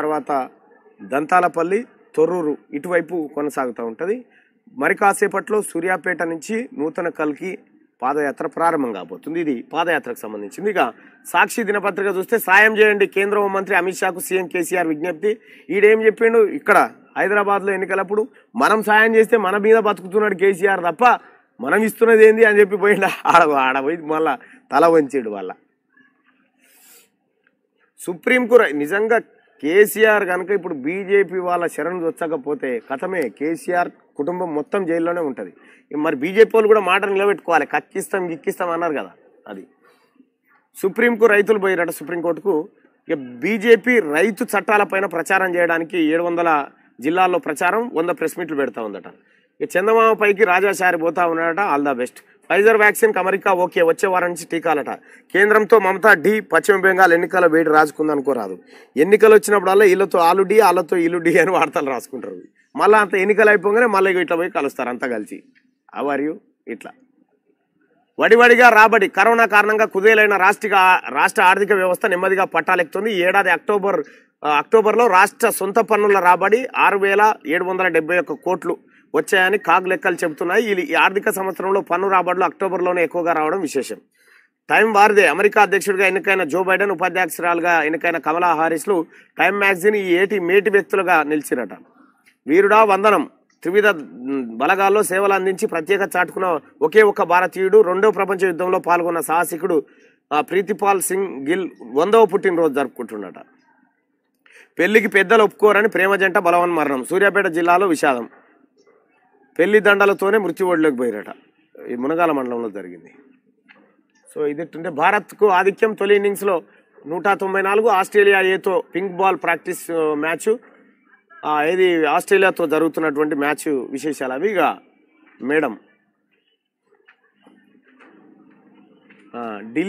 తర్వాత దంతాలపల్లి తొర్రూరు ఇటువైపు కొనసాగుతూ ఉంటుంది మరి కాసేపట్లో సూర్యాపేట నుంచి నూతన కల్కి పాదయాత్ర ప్రారంభం కాబోతుంది ఇది పాదయాత్రకు సంబంధించింది ఇక సాక్షి దినపత్రిక చూస్తే సాయం చేయండి కేంద్ర మంత్రి అమిత్ షాకు సీఎం కేసీఆర్ విజ్ఞప్తి ఈడేం చెప్పిండు ఇక్కడ హైదరాబాద్లో ఎన్నికలప్పుడు మనం సాయం చేస్తే మన మీద బతుకుతున్నాడు కేసీఆర్ తప్ప మనం ఇస్తున్నది ఏంది అని చెప్పి పోయిండు ఆడ ఆడపోయి మళ్ళా తల వంచేడు వాళ్ళ సుప్రీంకు నిజంగా కేసీఆర్ కనుక ఇప్పుడు బీజేపీ వాళ్ళ శరణ్ వచ్చకపోతే కథమే కేసీఆర్ కుటుంబం మొత్తం జైల్లోనే ఉంటుంది మరి బీజేపీ వాళ్ళు కూడా మాట నిలబెట్టుకోవాలి కక్కిస్తాం గిక్కిస్తాం అన్నారు కదా అది సుప్రీంకు రైతులు పోయినట్టు సుప్రీంకోర్టుకు ఇక బీజేపీ రైతు చట్టాలపైన ప్రచారం చేయడానికి ఏడు వందల జిల్లాల్లో ప్రచారం వంద ప్రెస్ మీట్లు పెడతా ఉందట ఇక చందమామ పైకి రాజాసారి పోతా ఉన్నాడట all the best Pfizer vaccine America okay వచ్చే వారం నుంచి టీకాలట కేంద్రంతో మమతా డి పశ్చిమ బెంగాల్ ఎన్నికల వేడి రాజుకుంది అనుకోరాదు ఎన్నికలు వచ్చినప్పుడల్లా వీళ్ళతో ఆలు డి వాళ్ళతో ఇల్లు డి అని వార్తలు రాసుకుంటారు మళ్ళీ అంత ఎన్నికలు అయిపోగానే మళ్ళీ ఇట్లా పోయి కలుస్తారు అంతా కలిసి అవరియు ఇట్లా వడివడిగా రాబడి కరోనా కారణంగా కుదేలైన రాష్ట్ర రాష్ట్ర ఆర్థిక వ్యవస్థ నెమ్మదిగా పట్టాలెక్కుతుంది ఏడాది అక్టోబర్ అక్టోబర్లో రాష్ట్ర సొంత పన్నుల రాబడి ఆరు వేల ఏడు వందల డెబ్బై ఒక్క కోట్లు వచ్చాయని కాగ్ లెక్కలు చెబుతున్నాయి ఈ ఆర్థిక సంవత్సరంలో పన్ను రాబడులు అక్టోబర్లోనే ఎక్కువగా రావడం విశేషం టైం వారిదే అమెరికా అధ్యక్షుడిగా ఎన్నికైన జో బైడెన్ ఉపాధ్యక్షురాలుగా ఎన్నికైన కమలా హారీస్లు టైం మ్యాగజైన్ ఈ ఏటి మేటి వ్యక్తులుగా నిలిచిరట వీరుడా వందనం త్రివిధ బలగాల్లో సేవలు అందించి ప్రత్యేక చాటుకున్న ఒకే ఒక్క భారతీయుడు రెండో ప్రపంచ యుద్ధంలో పాల్గొన్న సాహసికుడు ప్రీతిపాల్ సింగ్ గిల్ వందవ పుట్టినరోజు జరుపుకుంటున్నట పెళ్లికి పెద్దలు ఒప్పుకోరని ప్రేమ జంట బలవన్ మరణం సూర్యాపేట జిల్లాలో విషాదం పెళ్లి దండలతోనే మృత్యువడిలోకి పోయారట ఈ మునగాల మండలంలో జరిగింది సో ఇది అంటే భారత్కు ఆధిక్యం తొలి ఇన్నింగ్స్లో నూట తొంభై నాలుగు ఆస్ట్రేలియా ఏతో పింక్ బాల్ ప్రాక్టీస్ మ్యాచ్ ఏది ఆస్ట్రేలియాతో జరుగుతున్నటువంటి మ్యాచ్ విశేషాలు అవి మేడం ఢిల్లీ